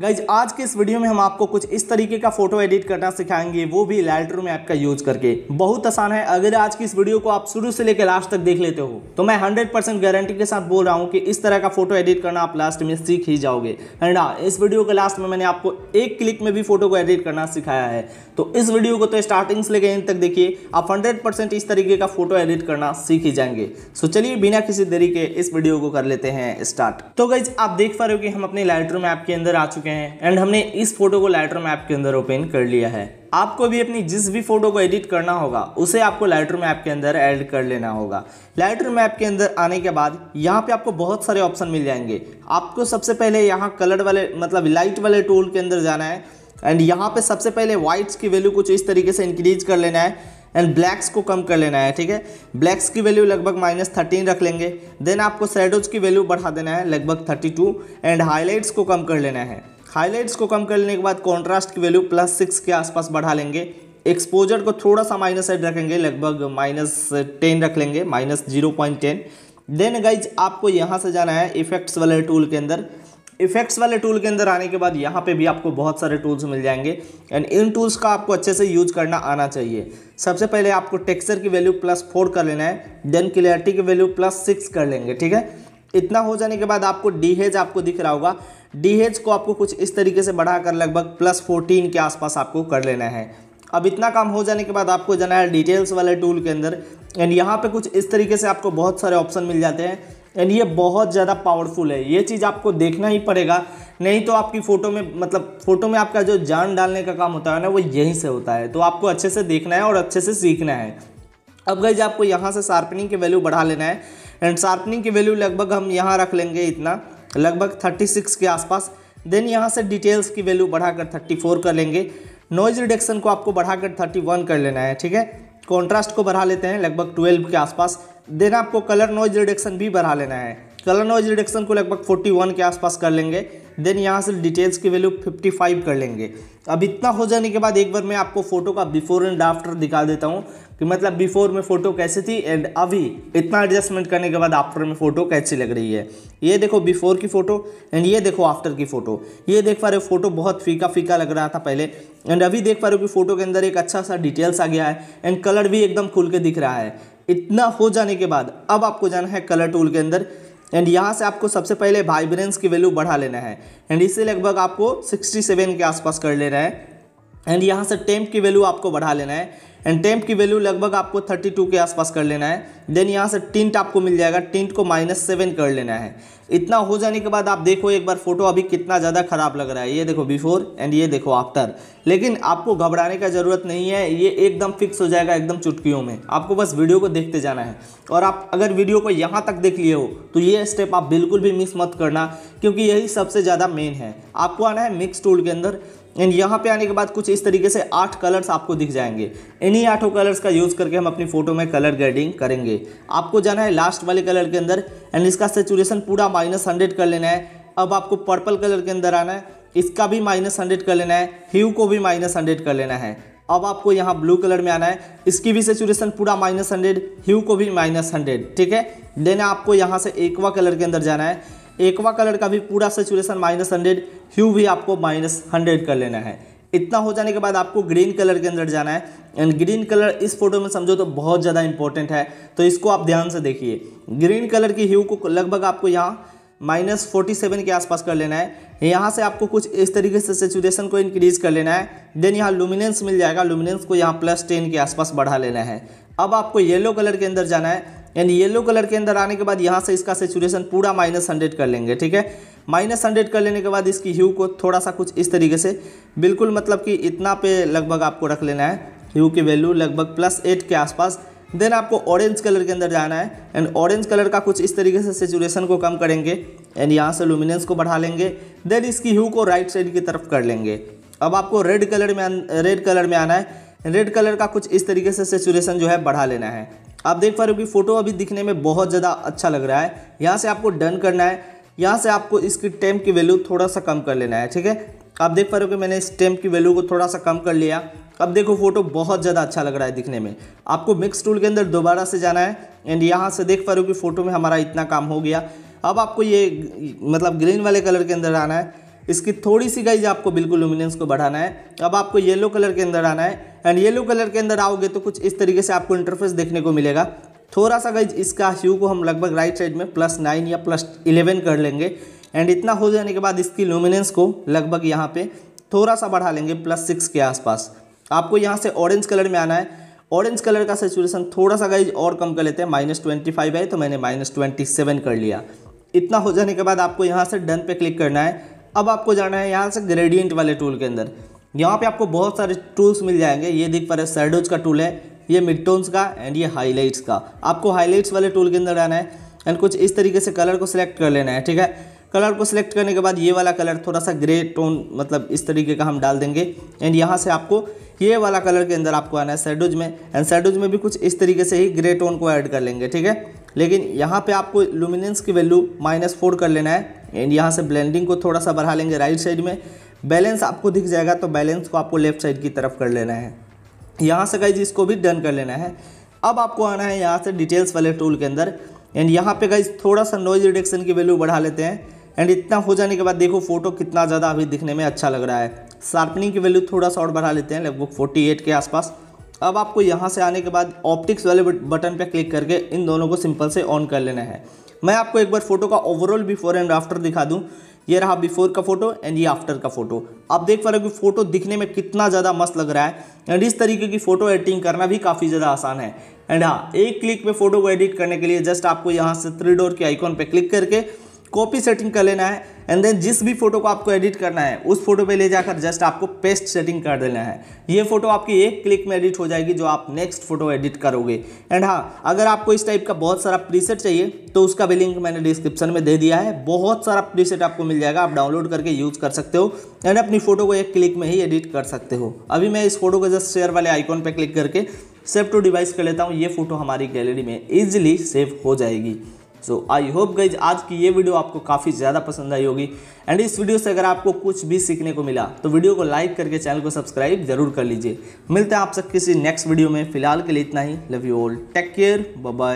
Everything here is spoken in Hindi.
गाइज आज के इस वीडियो में हम आपको कुछ इस तरीके का फोटो एडिट करना सिखाएंगे वो भी लाइटर में ऐप का यूज करके बहुत आसान है अगर आज की इस वीडियो को आप शुरू से लेकर लास्ट तक देख लेते हो तो मैं 100 परसेंट गारंटी के साथ बोल रहा हूँ कि इस तरह का फोटो एडिट करना आप लास्ट में सीख ही जाओगे एंड हाँ इस वीडियो के लास्ट में मैंने आपको एक क्लिक में भी फोटो को एडिट करना सिखाया है तो इस वीडियो को तो स्टार्टिंग से लेकर एंड तक देखिए आप हंड्रेड इस तरीके का फोटो एडिट करना सीख ही जाएंगे सो चलिए बिना किसी देरी के इस वीडियो को कर लेते हैं स्टार्ट तो गाइज आप देख पा रहे हो कि हम अपने लाइटर ऐप के अंदर आ चुके चुके हैं एंड हमने इस फोटो को लाइटर मैप के अंदर ओपन कर लिया है आपको भी अपनी जिस भी फोटो को एडिट करना होगा उसे आपको लाइटर मैप के अंदर ऐड कर लेना होगा लाइटर मैप के अंदर आने के बाद यहाँ पे आपको बहुत सारे ऑप्शन मिल जाएंगे आपको सबसे पहले यहाँ कलर वाले मतलब लाइट वाले टूल के अंदर जाना है एंड यहाँ पे सबसे पहले वाइट्स की वैल्यू कुछ इस तरीके से इंक्रीज कर लेना है एंड ब्लैक्स को कम कर लेना है ठीक है ब्लैक्स की वैल्यू लगभग माइनस थर्टीन रख लेंगे देन आपको सैडोज की वैल्यू बढ़ा देना है लगभग थर्टी टू एंड हाईलाइट्स को कम कर लेना है हाईलाइट्स को कम कर लेने के बाद कॉन्ट्रास्ट की वैल्यू प्लस सिक्स के आसपास बढ़ा लेंगे एक्सपोजर को थोड़ा सा माइनस एड रखेंगे लगभग माइनस टेन रख लेंगे minus zero point ten then guys आपको यहाँ से जाना है इफेक्ट्स वाले टूल के अंदर इफेक्ट्स वाले टूल के अंदर आने के बाद यहाँ पे भी आपको बहुत सारे टूल्स मिल जाएंगे एंड इन टूल्स का आपको अच्छे से यूज करना आना चाहिए सबसे पहले आपको टेक्सचर की वैल्यू प्लस फोर कर लेना है देन क्लियरिटी की वैल्यू प्लस सिक्स कर लेंगे ठीक है इतना हो जाने के बाद आपको डीहेज आपको दिख रहा होगा डीहेज को आपको कुछ इस तरीके से बढ़ाकर लगभग प्लस फोर्टीन के आसपास आपको कर लेना है अब इतना काम हो जाने के बाद आपको जाना है डिटेल्स वाले टूल के अंदर एंड यहाँ पे कुछ इस तरीके से आपको बहुत सारे ऑप्शन मिल जाते हैं एंड ये बहुत ज़्यादा पावरफुल है ये चीज़ आपको देखना ही पड़ेगा नहीं तो आपकी फ़ोटो में मतलब फ़ोटो में आपका जो जान डालने का काम होता है ना वो यहीं से होता है तो आपको अच्छे से देखना है और अच्छे से सीखना है अब गई आपको यहाँ से शार्पनिंग की वैल्यू बढ़ा लेना है एंड शार्पनिंग की वैल्यू लगभग हम यहाँ रख लेंगे इतना लगभग 36 के आसपास देन यहाँ से डिटेल्स की वैल्यू बढ़ाकर 34 कर लेंगे नॉइज रिडक्शन को आपको बढ़ाकर 31 कर लेना है ठीक है कॉन्ट्रास्ट को बढ़ा लेते हैं लगभग 12 के आसपास देन आपको कलर नॉइज रिडक्शन भी बढ़ा लेना है कलर नॉइज रिडक्शन को लगभग 41 के आसपास कर लेंगे देन यहाँ से डिटेल्स की वैल्यू 55 कर लेंगे अब इतना हो जाने के बाद एक बार मैं आपको फोटो का बिफोर एंड आफ्टर दिखा देता हूँ कि मतलब बिफोर में फ़ोटो कैसी थी एंड अभी इतना एडजस्टमेंट करने के बाद आफ्टर में फ़ोटो कैसी लग रही है ये देखो बिफोर की फ़ोटो एंड ये देखो आफ्टर की फ़ोटो ये देख पा रहे हो फ़ोटो बहुत फीका फीका लग रहा था पहले एंड अभी देख पा रहे हो कि फ़ोटो के अंदर एक अच्छा सा डिटेल्स आ गया है एंड कलर भी एकदम खुल के दिख रहा है इतना हो जाने के बाद अब आपको जाना है कलर टूल के अंदर एंड यहाँ से आपको सबसे पहले वाइब्रेंस की वैल्यू बढ़ा लेना है एंड इसे लगभग आपको 67 के आसपास कर लेना है एंड यहाँ से टेम्प की वैल्यू आपको बढ़ा लेना है एंड टेम्प की वैल्यू लगभग आपको 32 के आसपास कर लेना है देन यहाँ से टिंट आपको मिल जाएगा टिंट को माइनस सेवन कर लेना है इतना हो जाने के बाद आप देखो एक बार फोटो अभी कितना ज़्यादा ख़राब लग रहा है ये देखो बिफोर एंड ये देखो आफ्टर लेकिन आपको घबराने का ज़रूरत नहीं है ये एकदम फिक्स हो जाएगा एकदम चुटकियों में आपको बस वीडियो को देखते जाना है और आप अगर वीडियो को यहाँ तक देख लिए हो तो ये स्टेप आप बिल्कुल भी मिस मत करना क्योंकि यही सबसे ज़्यादा मेन है आपको आना है मिक्स टूल के अंदर एंड यहाँ पे आने के बाद कुछ इस तरीके से आठ कलर्स आपको दिख जाएंगे इन्हीं आठों कलर्स का यूज़ करके हम अपनी फ़ोटो में कलर ग्रेडिंग करेंगे आपको जाना है लास्ट वाले कलर के अंदर एंड इसका सेचुरेशन पूरा माइनस हंड्रेड कर लेना है अब आपको पर्पल कलर के अंदर आना है इसका भी माइनस हंड्रेड कर लेना है ह्यू को भी माइनस हंड्रेड कर लेना है अब आपको यहाँ ब्लू कलर में आना है इसकी भी सेचुरेशन पूरा माइनस हंड्रेड ह्यू को भी माइनस हंड्रेड ठीक है देन आपको यहाँ से एकवा कलर के अंदर जाना है एक्वा कलर का भी पूरा सेचुरेशन माइनस हंड्रेड ह्यू भी आपको माइनस हंड्रेड कर लेना है इतना हो जाने के बाद आपको ग्रीन कलर के अंदर जाना है एंड ग्रीन कलर इस फोटो में समझो तो बहुत ज़्यादा इंपॉर्टेंट है तो इसको आप ध्यान से देखिए ग्रीन कलर की ह्यू को लगभग आपको यहाँ माइनस फोर्टी सेवन के आसपास कर लेना है यहाँ से आपको कुछ इस तरीके से सेचुरेशन को इंक्रीज कर लेना है देन यहाँ लुमिनेंस मिल जाएगा लुमिनेंस को यहाँ प्लस टेन के आसपास बढ़ा लेना है अब आपको येलो कलर के अंदर जाना है एंड येलो कलर के अंदर आने के बाद यहाँ से इसका सेचुरेशन पूरा माइनस हंड्रेड कर लेंगे ठीक है माइनस हंड्रेड कर लेने के बाद इसकी ह्यू को थोड़ा सा कुछ इस तरीके से बिल्कुल मतलब कि इतना पे लगभग आपको रख लेना है ह्यू की वैल्यू लगभग प्लस एट के आसपास देन आपको ऑरेंज कलर के अंदर जाना है एंड ऑरेंज कलर का कुछ इस तरीके से सेचुरेशन को कम करेंगे एंड यहाँ से लुमिनेंस को बढ़ा लेंगे देन इसकी ह्यू को राइट साइड की तरफ कर लेंगे अब आपको रेड कलर में रेड कलर में आना है रेड कलर का कुछ इस तरीके से सेचुरेशन जो है बढ़ा लेना है आप देख पा रहे हो कि फ़ोटो अभी दिखने में बहुत ज़्यादा अच्छा लग रहा है यहाँ से आपको डन करना है यहाँ से आपको इसकी टेम्प की वैल्यू थोड़ा सा कम कर लेना है ठीक है आप देख पा रहे हो कि मैंने इस टेम्प की वैल्यू को थोड़ा सा कम कर लिया अब देखो फोटो बहुत ज़्यादा अच्छा लग रहा है दिखने में आपको मिक्स टूल के अंदर दोबारा से जाना है एंड यहाँ से देख पा रहे हो कि फ़ोटो में हमारा इतना काम हो गया अब आपको ये मतलब ग्रीन वाले कलर के अंदर आना है इसकी थोड़ी सी गाइज आपको बिल्कुल लुमिनेंस को बढ़ाना है अब आपको येलो कलर के अंदर आना है एंड येलो कलर के अंदर आओगे तो कुछ इस तरीके से आपको इंटरफेस देखने को मिलेगा थोड़ा सा गाइज इसका ह्यू को हम लगभग राइट साइड में प्लस नाइन या प्लस इलेवन कर लेंगे एंड इतना हो जाने के बाद इसकी लुमिनेंस को लगभग यहाँ पे थोड़ा सा बढ़ा लेंगे प्लस सिक्स के आसपास आपको यहाँ से ऑरेंज कलर में आना है ऑरेंज कलर का सेचुएसन थोड़ा सा गाइज और कम कर लेते हैं माइनस ट्वेंटी फाइव है तो मैंने माइनस ट्वेंटी सेवन कर लिया इतना हो जाने के बाद आपको यहाँ से डन पे क्लिक करना है अब आपको जाना है यहाँ से ग्रेडियंट वाले टूल के अंदर यहाँ पे आपको बहुत सारे टूल्स मिल जाएंगे ये दिख पा रहे सैडोज का टूल है ये मिड टोन्स का एंड ये हाईलाइट्स का आपको हाईलाइट्स वाले टूल के अंदर आना है एंड कुछ इस तरीके से कलर को सिलेक्ट कर लेना है ठीक है कलर को सिलेक्ट करने के बाद ये वाला कलर थोड़ा सा ग्रे टोन मतलब इस तरीके का हम डाल देंगे एंड यहाँ से आपको ये वाला कलर के अंदर आपको आना है सैडोज में एंड सैडोज में भी कुछ इस तरीके से ही ग्रे टोन को ऐड कर लेंगे ठीक है लेकिन यहाँ पे आपको लुमिनेंस की वैल्यू माइनस फोर कर लेना है एंड यहाँ से ब्लेंडिंग को थोड़ा सा बढ़ा लेंगे राइट साइड में बैलेंस आपको दिख जाएगा तो बैलेंस को आपको लेफ्ट साइड की तरफ कर लेना है यहाँ से गाइज इसको भी डन कर लेना है अब आपको आना है यहाँ से डिटेल्स वाले टूल के अंदर एंड यहाँ पे गाइज थोड़ा सा नॉइज रिडक्शन की वैल्यू बढ़ा लेते हैं एंड इतना हो जाने के बाद देखो फोटो कितना ज़्यादा अभी दिखने में अच्छा लग रहा है शार्पनिंग की वैल्यू थोड़ा सा और बढ़ा लेते हैं लगभग एट के आसपास अब आपको यहाँ से आने के बाद ऑप्टिक्स वाले बटन पर क्लिक करके इन दोनों को सिंपल से ऑन कर लेना है मैं आपको एक बार फोटो का ओवरऑल बिफोर एंड आफ्टर दिखा दूँ ये रहा बिफोर का फोटो एंड ये आफ्टर का फोटो आप देख पा रहे हो कि फोटो दिखने में कितना ज़्यादा मस्त लग रहा है एंड इस तरीके की फ़ोटो एडिटिंग करना भी काफ़ी ज़्यादा आसान है एंड हाँ एक क्लिक में फ़ोटो को एडिट करने के लिए जस्ट आपको यहाँ से थ्री डोर के आइकॉन पर क्लिक करके कॉपी सेटिंग कर लेना है एंड देन जिस भी फोटो को आपको एडिट करना है उस फोटो पे ले जाकर जस्ट आपको पेस्ट सेटिंग कर देना है ये फोटो आपकी एक क्लिक में एडिट हो जाएगी जो आप नेक्स्ट फोटो एडिट करोगे एंड हाँ अगर आपको इस टाइप का बहुत सारा प्रीसेट चाहिए तो उसका भी लिंक मैंने डिस्क्रिप्शन में दे दिया है बहुत सारा प्रीसेट आपको मिल जाएगा आप डाउनलोड करके यूज़ कर सकते हो एंड अपनी फोटो को एक क्लिक में ही एडिट कर सकते हो अभी मैं इस फोटो को जस्ट शेयर वाले आइकॉन पर क्लिक करके सेव टू डिवाइस कर लेता हूँ ये फोटो हमारी गैलरी में ईजिली सेव हो जाएगी सो आई होप गईज आज की ये वीडियो आपको काफ़ी ज़्यादा पसंद आई होगी एंड इस वीडियो से अगर आपको कुछ भी सीखने को मिला तो वीडियो को लाइक करके चैनल को सब्सक्राइब जरूर कर लीजिए मिलते हैं आप सब किसी नेक्स्ट वीडियो में फिलहाल के लिए इतना ही love you all take care bye